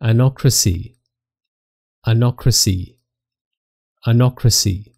Anocracy. Anocracy. Anocracy.